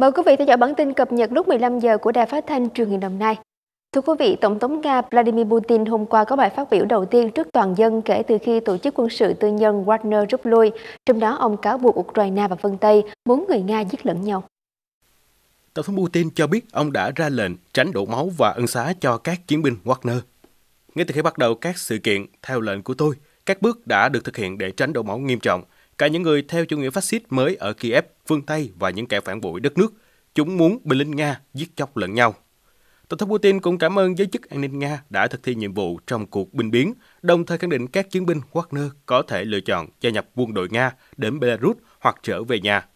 Mời quý vị theo dõi bản tin cập nhật lúc 15 giờ của Đài Phát thanh Truyền hình Đồng Nai. Thưa quý vị, Tổng thống Nga Vladimir Putin hôm qua có bài phát biểu đầu tiên trước toàn dân kể từ khi tổ chức quân sự tư nhân Wagner rút lui, trong đó ông cáo buộc Ukraine và phương Tây muốn người Nga giết lẫn nhau. Tổng thống Putin cho biết ông đã ra lệnh tránh đổ máu và ân xá cho các chiến binh Wagner. Ngay từ khi bắt đầu các sự kiện, theo lệnh của tôi, các bước đã được thực hiện để tránh đổ máu nghiêm trọng – Cả những người theo chủ nghĩa phát xít mới ở Kiev, phương Tây và những kẻ phản bội đất nước, chúng muốn binh lính Nga giết chóc lẫn nhau. Tổng thống Putin cũng cảm ơn giới chức an ninh Nga đã thực thi nhiệm vụ trong cuộc binh biến, đồng thời khẳng định các chiến binh Wagner có thể lựa chọn gia nhập quân đội Nga đến Belarus hoặc trở về nhà.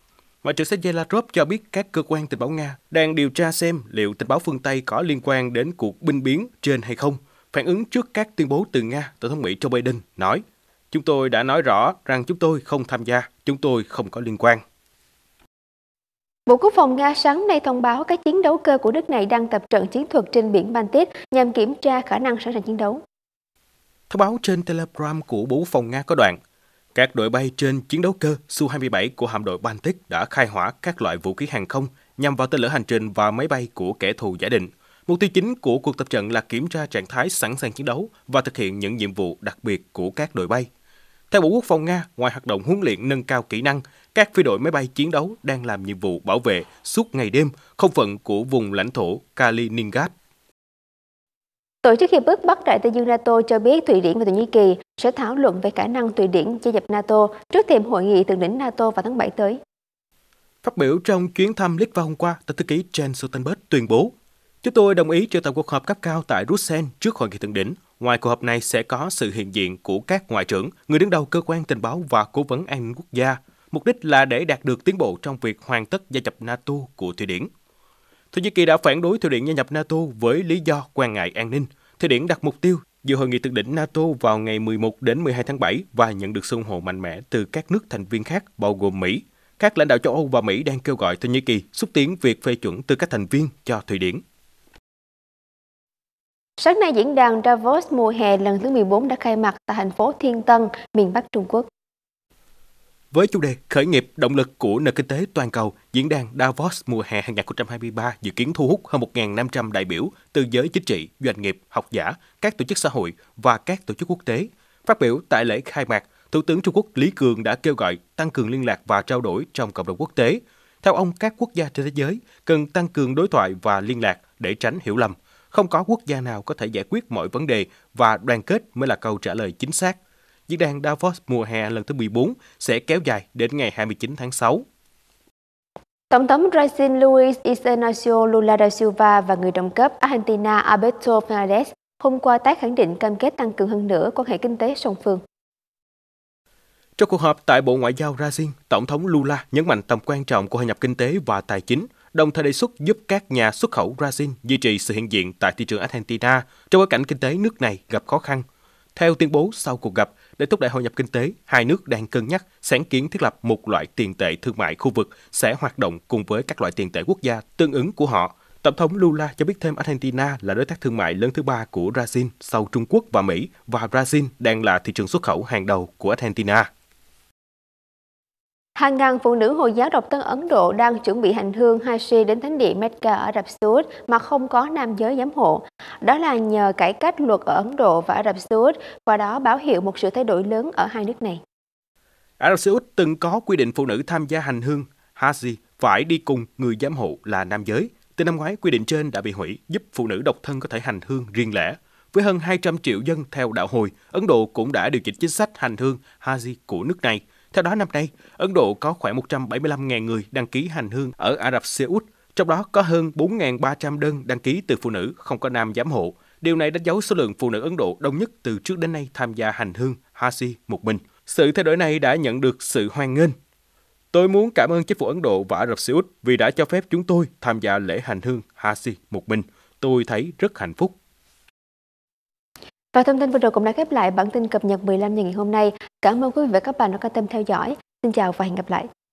Ngoại trưởng Sergei Lavrov cho biết các cơ quan tình báo Nga đang điều tra xem liệu tình báo phương Tây có liên quan đến cuộc binh biến trên hay không. Phản ứng trước các tuyên bố từ Nga, Tổng thống Mỹ Joe Biden nói – Chúng tôi đã nói rõ rằng chúng tôi không tham gia, chúng tôi không có liên quan. Bộ Quốc phòng Nga sáng nay thông báo các chiến đấu cơ của nước này đang tập trận chiến thuật trên biển Baltic nhằm kiểm tra khả năng sẵn sàng chiến đấu. Thông báo trên Telegram của Bộ Quốc phòng Nga có đoạn, các đội bay trên chiến đấu cơ Su-27 của hạm đội Baltic đã khai hỏa các loại vũ khí hàng không nhằm vào tên lửa hành trình và máy bay của kẻ thù giả định. Mục tiêu chính của cuộc tập trận là kiểm tra trạng thái sẵn sàng chiến đấu và thực hiện những nhiệm vụ đặc biệt của các đội bay theo Bộ Quốc phòng Nga, ngoài hoạt động huấn luyện nâng cao kỹ năng, các phi đội máy bay chiến đấu đang làm nhiệm vụ bảo vệ suốt ngày đêm không phận của vùng lãnh thổ Kaliningrad. Tổ chức Hiệp ước Bắc Đại Tây Dương NATO cho biết Thụy Điển và Thổ Nhĩ Kỳ sẽ thảo luận về khả năng Thụy Điển gia nhập NATO trước thềm hội nghị thượng đỉnh NATO vào tháng 7 tới. Phát biểu trong chuyến thăm Litva hôm qua, Tổng thư ký Jens Stoltenberg tuyên bố Chúng tôi đồng ý triệu tập cuộc họp cấp cao tại Brussels trước hội nghị thượng đỉnh Ngoài cuộc họp này sẽ có sự hiện diện của các ngoại trưởng, người đứng đầu cơ quan tình báo và cố vấn an ninh quốc gia, mục đích là để đạt được tiến bộ trong việc hoàn tất gia nhập NATO của Thụy Điển. Thổ Nhĩ Kỳ đã phản đối Thụy Điển gia nhập NATO với lý do quan ngại an ninh. Thụy Điển đặt mục tiêu dự hội nghị thượng đỉnh NATO vào ngày 11 đến 12 tháng 7 và nhận được sự ủng hộ mạnh mẽ từ các nước thành viên khác bao gồm Mỹ. Các lãnh đạo châu Âu và Mỹ đang kêu gọi Thổ Nhĩ Kỳ xúc tiến việc phê chuẩn tư cách thành viên cho Thụy Điển. Sáng nay, diễn đàn Davos mùa hè lần thứ 14 đã khai mạc tại thành phố Thiên Tân, miền Bắc Trung Quốc. Với chủ đề khởi nghiệp động lực của nền kinh tế toàn cầu, diễn đàn Davos mùa hè 2023 dự kiến thu hút hơn 1.500 đại biểu từ giới chính trị, doanh nghiệp, học giả, các tổ chức xã hội và các tổ chức quốc tế. Phát biểu tại lễ khai mạc, Thủ tướng Trung Quốc Lý Cường đã kêu gọi tăng cường liên lạc và trao đổi trong cộng đồng quốc tế. Theo ông, các quốc gia trên thế giới cần tăng cường đối thoại và liên lạc để tránh hiểu lầm. Không có quốc gia nào có thể giải quyết mọi vấn đề và đoàn kết mới là câu trả lời chính xác. Diễn đàn Davos mùa hè lần thứ 14 sẽ kéo dài đến ngày 29 tháng 6. Tổng thống Brazil Luis Ignacio Lula da Silva và người đồng cấp Argentina Alberto Fernandez hôm qua tái khẳng định cam kết tăng cường hơn nữa quan hệ kinh tế song phương. Trong cuộc họp tại Bộ Ngoại giao Brazil, Tổng thống Lula nhấn mạnh tầm quan trọng của hội nhập kinh tế và tài chính – đồng thời đề xuất giúp các nhà xuất khẩu Brazil duy trì sự hiện diện tại thị trường Argentina trong bối cảnh kinh tế nước này gặp khó khăn. Theo tuyên bố sau cuộc gặp, để thúc đẩy hội nhập kinh tế, hai nước đang cân nhắc sáng kiến thiết lập một loại tiền tệ thương mại khu vực sẽ hoạt động cùng với các loại tiền tệ quốc gia tương ứng của họ. Tổng thống Lula cho biết thêm Argentina là đối tác thương mại lớn thứ ba của Brazil sau Trung Quốc và Mỹ và Brazil đang là thị trường xuất khẩu hàng đầu của Argentina. Hàng ngàn phụ nữ Hồi giáo độc thân Ấn Độ đang chuẩn bị hành hương Haji đến thánh địa Mecca ở Ả Rập Xê mà không có nam giới giám hộ. Đó là nhờ cải cách luật ở Ấn Độ và Ả Rập Xê qua đó báo hiệu một sự thay đổi lớn ở hai nước này. Ả Rập Xê Út từng có quy định phụ nữ tham gia hành hương hajj phải đi cùng người giám hộ là nam giới. Từ năm ngoái, quy định trên đã bị hủy, giúp phụ nữ độc thân có thể hành hương riêng lẻ. Với hơn 200 triệu dân theo đạo hồi, Ấn Độ cũng đã điều chỉnh chính sách hành hương hajj của nước này – theo đó, năm nay, Ấn Độ có khoảng 175.000 người đăng ký hành hương ở Ả Rập Xê Út, trong đó có hơn 4.300 đơn đăng ký từ phụ nữ không có nam giám hộ. Điều này đánh dấu số lượng phụ nữ Ấn Độ đông nhất từ trước đến nay tham gia hành hương Haji một mình. Sự thay đổi này đã nhận được sự hoan nghênh. Tôi muốn cảm ơn chính phủ Ấn Độ và Ả Rập Xê Út vì đã cho phép chúng tôi tham gia lễ hành hương Haji một mình. Tôi thấy rất hạnh phúc và thông tin vừa rồi cũng đã khép lại bản tin cập nhật 15 giờ ngày hôm nay. Cảm ơn quý vị và các bạn đã quan tâm theo dõi. Xin chào và hẹn gặp lại.